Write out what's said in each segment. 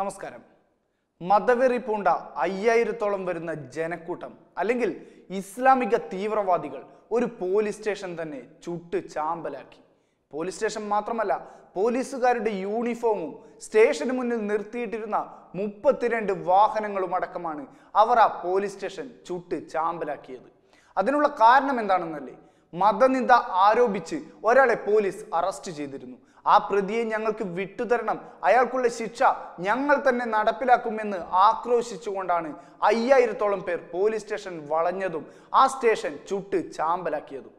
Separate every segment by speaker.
Speaker 1: നമസ്കാരം മതവെറി പൂണ്ട അയ്യായിരത്തോളം വരുന്ന ജനക്കൂട്ടം അല്ലെങ്കിൽ ഇസ്ലാമിക തീവ്രവാദികൾ ഒരു പോലീസ് സ്റ്റേഷൻ തന്നെ ചുട്ട് ചാമ്പലാക്കി പോലീസ് സ്റ്റേഷൻ മാത്രമല്ല പോലീസുകാരുടെ യൂണിഫോമും സ്റ്റേഷന് മുന്നിൽ നിർത്തിയിട്ടിരുന്ന മുപ്പത്തിരണ്ട് വാഹനങ്ങളും അടക്കമാണ് അവർ ആ പോലീസ് സ്റ്റേഷൻ ചുട്ട് ചാമ്പലാക്കിയത് അതിനുള്ള കാരണം എന്താണെന്നല്ലേ മതനിന്ദ ആരോപിച്ച് ഒരാളെ പോലീസ് അറസ്റ്റ് ചെയ്തിരുന്നു ആ പ്രതിയെ ഞങ്ങൾക്ക് വിട്ടുതരണം അയാൾക്കുള്ള ശിക്ഷ ഞങ്ങൾ തന്നെ നടപ്പിലാക്കുമെന്ന് ആക്രോശിച്ചുകൊണ്ടാണ് അയ്യായിരത്തോളം പേർ പോലീസ് സ്റ്റേഷൻ വളഞ്ഞതും ആ സ്റ്റേഷൻ ചുട്ട് ചാമ്പലാക്കിയതും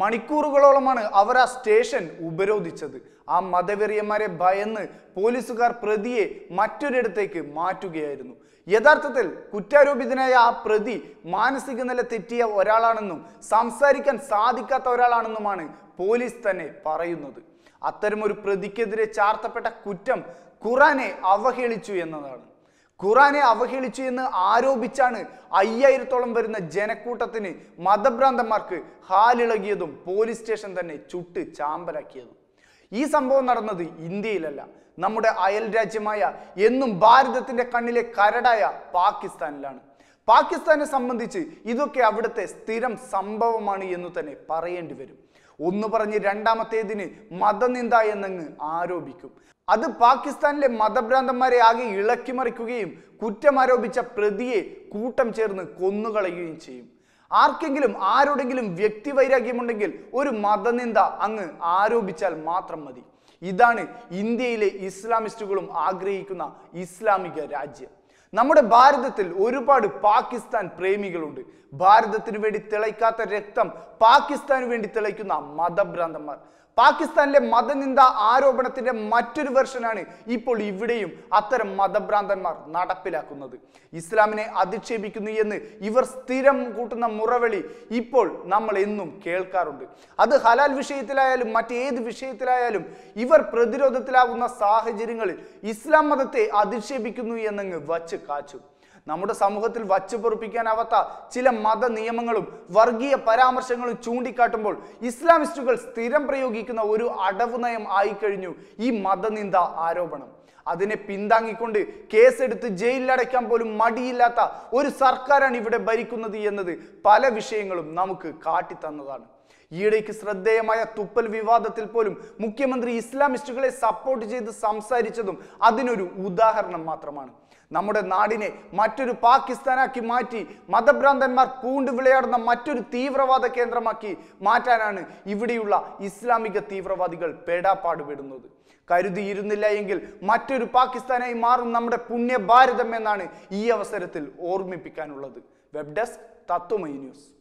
Speaker 1: മണിക്കൂറുകളോളമാണ് അവർ ആ സ്റ്റേഷൻ ഉപരോധിച്ചത് ആ മതവെറിയന്മാരെ ഭയന്ന് പോലീസുകാർ പ്രതിയെ മറ്റൊരിടത്തേക്ക് മാറ്റുകയായിരുന്നു യഥാർത്ഥത്തിൽ കുറ്റാരോപിതനായ ആ പ്രതി മാനസിക നില തെറ്റിയ ഒരാളാണെന്നും സംസാരിക്കാൻ സാധിക്കാത്ത ഒരാളാണെന്നുമാണ് പോലീസ് തന്നെ പറയുന്നത് അത്തരമൊരു പ്രതിക്കെതിരെ ചാർത്തപ്പെട്ട കുറ്റം ഖുറാനെ അവഹേളിച്ചു എന്നതാണ് ഖുറാനെ അവഹേളിച്ചു എന്ന് ആരോപിച്ചാണ് അയ്യായിരത്തോളം വരുന്ന ജനക്കൂട്ടത്തിന് മതഭ്രാന്തന്മാർക്ക് ഹാലിളകിയതും പോലീസ് സ്റ്റേഷൻ തന്നെ ചുട്ട് ചാമ്പലാക്കിയതും ഈ സംഭവം നടന്നത് ഇന്ത്യയിലല്ല നമ്മുടെ അയൽ രാജ്യമായ എന്നും ഭാരതത്തിന്റെ കണ്ണിലെ കരടായ പാകിസ്ഥാനിലാണ് പാകിസ്ഥാനെ സംബന്ധിച്ച് ഇതൊക്കെ അവിടുത്തെ സ്ഥിരം സംഭവമാണ് എന്ന് തന്നെ പറയേണ്ടി വരും ഒന്ന് പറഞ്ഞ് രണ്ടാമത്തേതിന് മതനിന്ദ എന്നങ്ങ് ആരോപിക്കും അത് പാകിസ്ഥാനിലെ മതഭ്രാന്തന്മാരെ ആകെ ഇളക്കിമറിക്കുകയും കുറ്റമാരോപിച്ച പ്രതിയെ കൂട്ടം ചേർന്ന് കൊന്നുകളയുകയും ചെയ്യും ആർക്കെങ്കിലും ആരോടെങ്കിലും വൈരാഗ്യമുണ്ടെങ്കിൽ ഒരു മതനിന്ദ അങ്ങ് ആരോപിച്ചാൽ മാത്രം മതി ഇതാണ് ഇന്ത്യയിലെ ഇസ്ലാമിസ്റ്റുകളും ആഗ്രഹിക്കുന്ന ഇസ്ലാമിക രാജ്യം നമ്മുടെ ഭാരതത്തിൽ ഒരുപാട് പാകിസ്ഥാൻ പ്രേമികളുണ്ട് ഭാരതത്തിന് വേണ്ടി തിളയ്ക്കാത്ത രക്തം പാകിസ്ഥാന് വേണ്ടി തിളയ്ക്കുന്ന മതഭ്രാന്തന്മാർ പാകിസ്ഥാനിലെ മതനിന്ദ ആരോപണത്തിന്റെ മറ്റൊരു വെർഷനാണ് ഇപ്പോൾ ഇവിടെയും അത്തരം മതഭ്രാന്തന്മാർ നടപ്പിലാക്കുന്നത് ഇസ്ലാമിനെ അധിക്ഷേപിക്കുന്നു എന്ന് ഇവർ സ്ഥിരം കൂട്ടുന്ന മുറവിളി ഇപ്പോൾ നമ്മൾ എന്നും കേൾക്കാറുണ്ട് അത് ഹലാൽ വിഷയത്തിലായാലും മറ്റേത് വിഷയത്തിലായാലും ഇവർ പ്രതിരോധത്തിലാകുന്ന സാഹചര്യങ്ങളിൽ ഇസ്ലാം മതത്തെ അധിക്ഷേപിക്കുന്നു എന്നങ്ങ് വച്ച് കാച്ചു നമ്മുടെ സമൂഹത്തിൽ വച്ചു പൊറുപ്പിക്കാനാവാത്ത ചില മത നിയമങ്ങളും വർഗീയ പരാമർശങ്ങളും ചൂണ്ടിക്കാട്ടുമ്പോൾ ഇസ്ലാമിസ്റ്റുകൾ സ്ഥിരം പ്രയോഗിക്കുന്ന ഒരു അടവ് നയം ആയിക്കഴിഞ്ഞു ഈ മതനിന്ദ ആരോപണം അതിനെ പിന്താങ്ങിക്കൊണ്ട് കേസെടുത്ത് ജയിലിലടയ്ക്കാൻ പോലും മടിയില്ലാത്ത ഒരു സർക്കാരാണ് ഇവിടെ ഭരിക്കുന്നത് എന്നത് പല വിഷയങ്ങളും നമുക്ക് കാട്ടിത്തന്നതാണ് ഈയിടയ്ക്ക് ശ്രദ്ധേയമായ തുപ്പൽ വിവാദത്തിൽ പോലും മുഖ്യമന്ത്രി ഇസ്ലാമിസ്റ്റുകളെ സപ്പോർട്ട് ചെയ്ത് സംസാരിച്ചതും അതിനൊരു ഉദാഹരണം മാത്രമാണ് നമ്മുടെ നാടിനെ മറ്റൊരു പാകിസ്ഥാനാക്കി മാറ്റി മതഭ്രാന്തന്മാർ പൂണ്ട് വിളയാടുന്ന മറ്റൊരു തീവ്രവാദ കേന്ദ്രമാക്കി മാറ്റാനാണ് ഇവിടെയുള്ള ഇസ്ലാമിക തീവ്രവാദികൾ പേടാപ്പാടുപെടുന്നത് കരുതിയിരുന്നില്ല എങ്കിൽ മറ്റൊരു പാകിസ്ഥാനായി മാറും നമ്മുടെ പുണ്യ ഭാരതം എന്നാണ് ഈ അവസരത്തിൽ ഓർമ്മിപ്പിക്കാനുള്ളത് വെബ് ഡെസ്ക് തത്വമൈ ന്യൂസ്